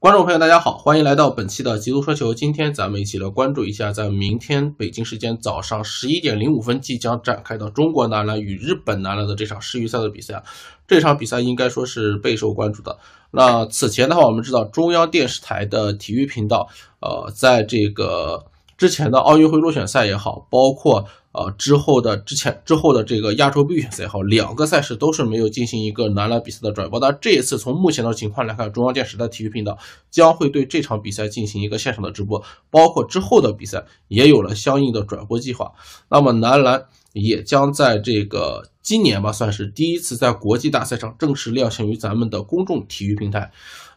观众朋友，大家好，欢迎来到本期的极速说球。今天咱们一起来关注一下，在明天北京时间早上十一点零五分即将展开的中国男篮与日本男篮的这场世预赛的比赛。这场比赛应该说是备受关注的。那此前的话，我们知道中央电视台的体育频道，呃，在这个。之前的奥运会落选赛也好，包括呃之后的之前之后的这个亚洲杯预选赛也好，两个赛事都是没有进行一个男篮比赛的转播那这一次从目前的情况来看，中央电视台体育频道将会对这场比赛进行一个现场的直播，包括之后的比赛也有了相应的转播计划。那么男篮也将在这个。今年吧，算是第一次在国际大赛上正式亮相于咱们的公众体育平台，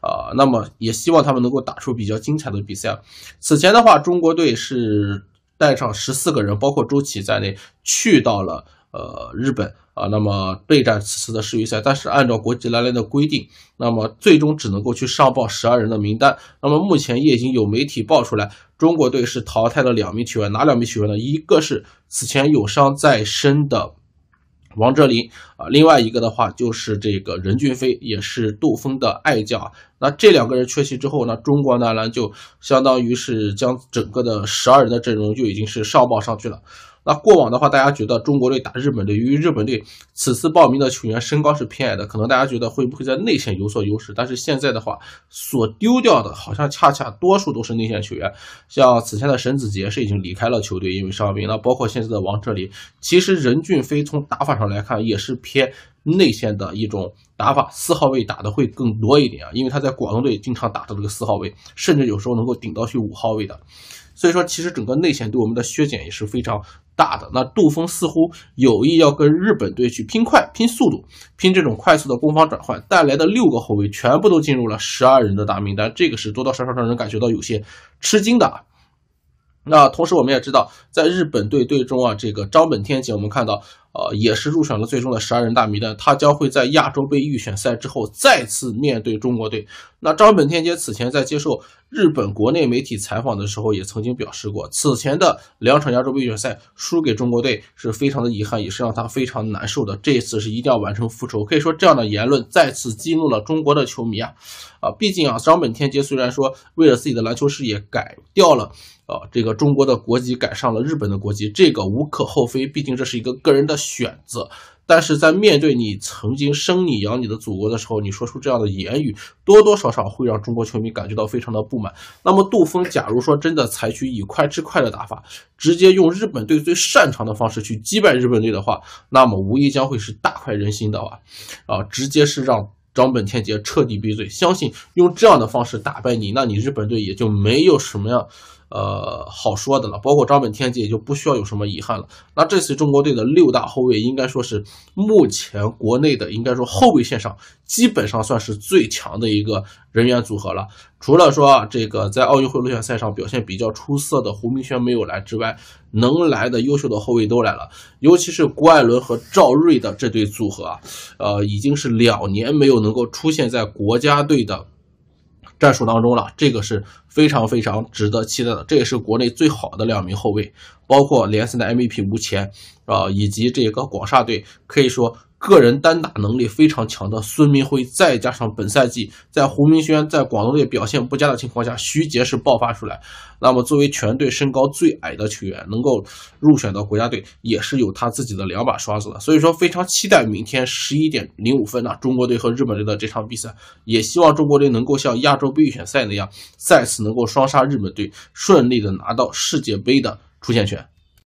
啊，那么也希望他们能够打出比较精彩的比赛。此前的话，中国队是带上十四个人，包括周琦在内，去到了呃日本啊，那么备战此次的世预赛。但是按照国际篮联的规定，那么最终只能够去上报十二人的名单。那么目前也已经有媒体报出来，中国队是淘汰了两名球员，哪两名球员呢？一个是此前有伤在身的。王哲林啊，另外一个的话就是这个任骏飞，也是杜峰的爱将。那这两个人缺席之后呢，中国男篮就相当于是将整个的十二人的阵容就已经是上报上去了。那过往的话，大家觉得中国队打日本队，由于日本队此次报名的球员身高是偏矮的，可能大家觉得会不会在内线有所优势？但是现在的话，所丢掉的好像恰恰多数都是内线球员，像此前的沈子杰是已经离开了球队，因为伤病。那包括现在的王哲林，其实任俊飞从打法上来看也是偏内线的一种打法，四号位打的会更多一点啊，因为他在广东队经常打到这个四号位，甚至有时候能够顶到去五号位的。所以说，其实整个内线对我们的削减也是非常大的。那杜峰似乎有意要跟日本队去拼快、拼速度、拼这种快速的攻防转换带来的六个后卫全部都进入了十二人的大名单，这个是多多少少让人感觉到有些吃惊的。那同时，我们也知道，在日本队队中啊，这个张本天杰，我们看到，呃，也是入选了最终的十二人大名单，他将会在亚洲杯预选赛之后再次面对中国队。那张本天杰此前在接受日本国内媒体采访的时候，也曾经表示过，此前的两场亚洲杯决赛输给中国队是非常的遗憾，也是让他非常难受的。这一次是一定要完成复仇，可以说这样的言论再次激怒了中国的球迷啊！啊，毕竟啊，张本天杰虽然说为了自己的篮球事业改掉了，呃，这个中国的国籍改上了日本的国籍，这个无可厚非，毕竟这是一个个人的选择。但是在面对你曾经生你养你的祖国的时候，你说出这样的言语，多多少少会让中国球迷感觉到非常的不满。那么杜锋，假如说真的采取以快制快的打法，直接用日本队最擅长的方式去击败日本队的话，那么无疑将会是大快人心的啊！啊，直接是让张本天杰彻底闭嘴。相信用这样的方式打败你，那你日本队也就没有什么样。呃，好说的了，包括张本天杰也就不需要有什么遗憾了。那这次中国队的六大后卫，应该说是目前国内的，应该说后卫线上基本上算是最强的一个人员组合了。除了说这个在奥运会路选赛上表现比较出色的胡明轩没有来之外，能来的优秀的后卫都来了，尤其是郭艾伦和赵睿的这对组合，啊，呃，已经是两年没有能够出现在国家队的。战术当中了，这个是非常非常值得期待的。这也是国内最好的两名后卫，包括联赛的 MVP 吴前啊，以及这个广厦队，可以说。个人单打能力非常强的孙铭徽，再加上本赛季在胡明轩在广东队表现不佳的情况下，徐杰是爆发出来。那么作为全队身高最矮的球员，能够入选到国家队也是有他自己的两把刷子的。所以说，非常期待明天十一点零五分呢，中国队和日本队的这场比赛，也希望中国队能够像亚洲杯预选赛那样，再次能够双杀日本队，顺利的拿到世界杯的出线权。